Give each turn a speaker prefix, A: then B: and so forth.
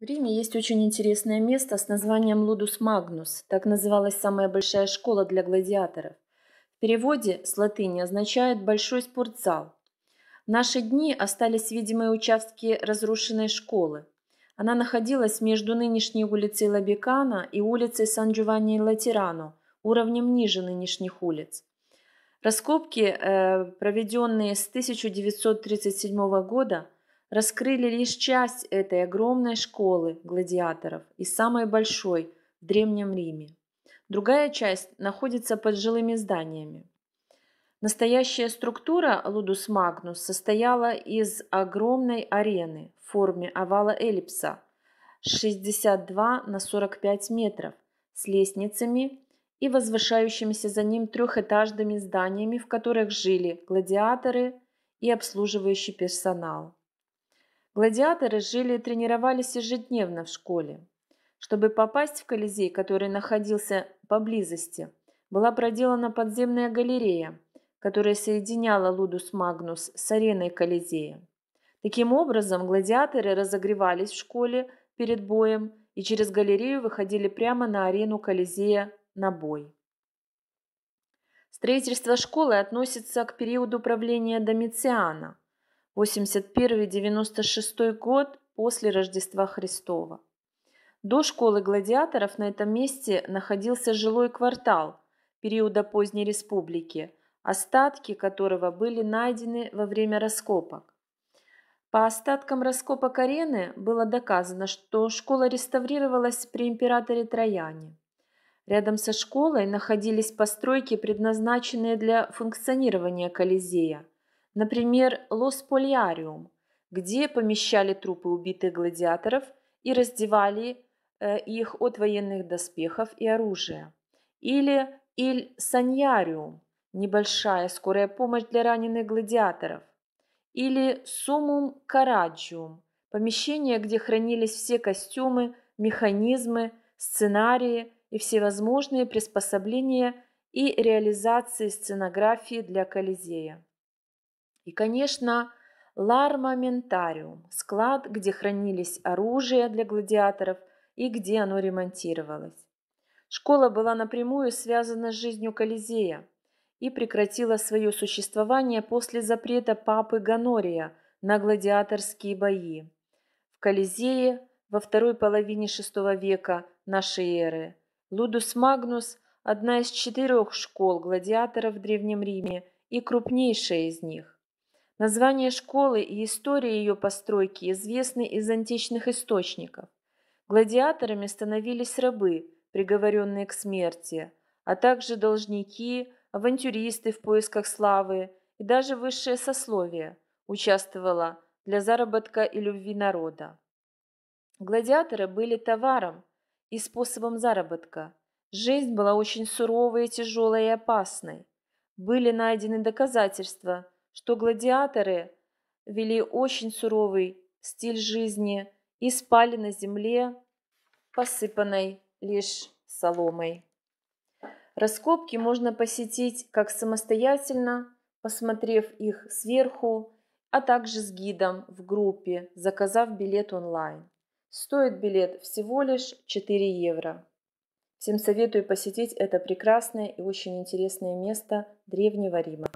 A: В Риме есть очень интересное место с названием Лудус Магнус. Так называлась самая большая школа для гладиаторов. В переводе с латыни означает «большой спортзал». В наши дни остались видимые участки разрушенной школы. Она находилась между нынешней улицей Лабекана и улицей сан джованни Латирано, уровнем ниже нынешних улиц. Раскопки, э, проведенные с 1937 года, раскрыли лишь часть этой огромной школы гладиаторов и самой большой в Древнем Риме. Другая часть находится под жилыми зданиями. Настоящая структура Лудус Магнус состояла из огромной арены в форме овала эллипса 62 на 45 метров с лестницами и возвышающимися за ним трехэтажными зданиями, в которых жили гладиаторы и обслуживающий персонал. Гладиаторы жили и тренировались ежедневно в школе. Чтобы попасть в Колизей, который находился поблизости, была проделана подземная галерея, которая соединяла Лудус Магнус с ареной Колизея. Таким образом, гладиаторы разогревались в школе перед боем и через галерею выходили прямо на арену Колизея на бой. Строительство школы относится к периоду правления Домициана. 81-96 год после Рождества Христова. До школы гладиаторов на этом месте находился жилой квартал периода поздней республики, остатки которого были найдены во время раскопок. По остаткам раскопок арены было доказано, что школа реставрировалась при императоре Трояне. Рядом со школой находились постройки, предназначенные для функционирования Колизея – Например, Лос-Полиариум, где помещали трупы убитых гладиаторов и раздевали э, их от военных доспехов и оружия. Или Иль-Саньяриум, небольшая скорая помощь для раненых гладиаторов. Или Сумум Караджиум, помещение, где хранились все костюмы, механизмы, сценарии и всевозможные приспособления и реализации сценографии для Колизея. И, конечно, лармаментариум – склад, где хранились оружие для гладиаторов и где оно ремонтировалось. Школа была напрямую связана с жизнью Колизея и прекратила свое существование после запрета папы Ганория на гладиаторские бои. В Колизее во второй половине VI века нашей эры Лудус Магнус – одна из четырех школ гладиаторов в Древнем Риме и крупнейшая из них. Название школы и история ее постройки известны из античных источников. Гладиаторами становились рабы, приговоренные к смерти, а также должники, авантюристы в поисках славы и даже высшее сословие участвовало для заработка и любви народа. Гладиаторы были товаром и способом заработка. Жизнь была очень суровой, тяжелой и опасной. Были найдены доказательства – что гладиаторы вели очень суровый стиль жизни и спали на земле, посыпанной лишь соломой. Раскопки можно посетить как самостоятельно, посмотрев их сверху, а также с гидом в группе, заказав билет онлайн. Стоит билет всего лишь 4 евро. Всем советую посетить это прекрасное и очень интересное место Древнего Рима.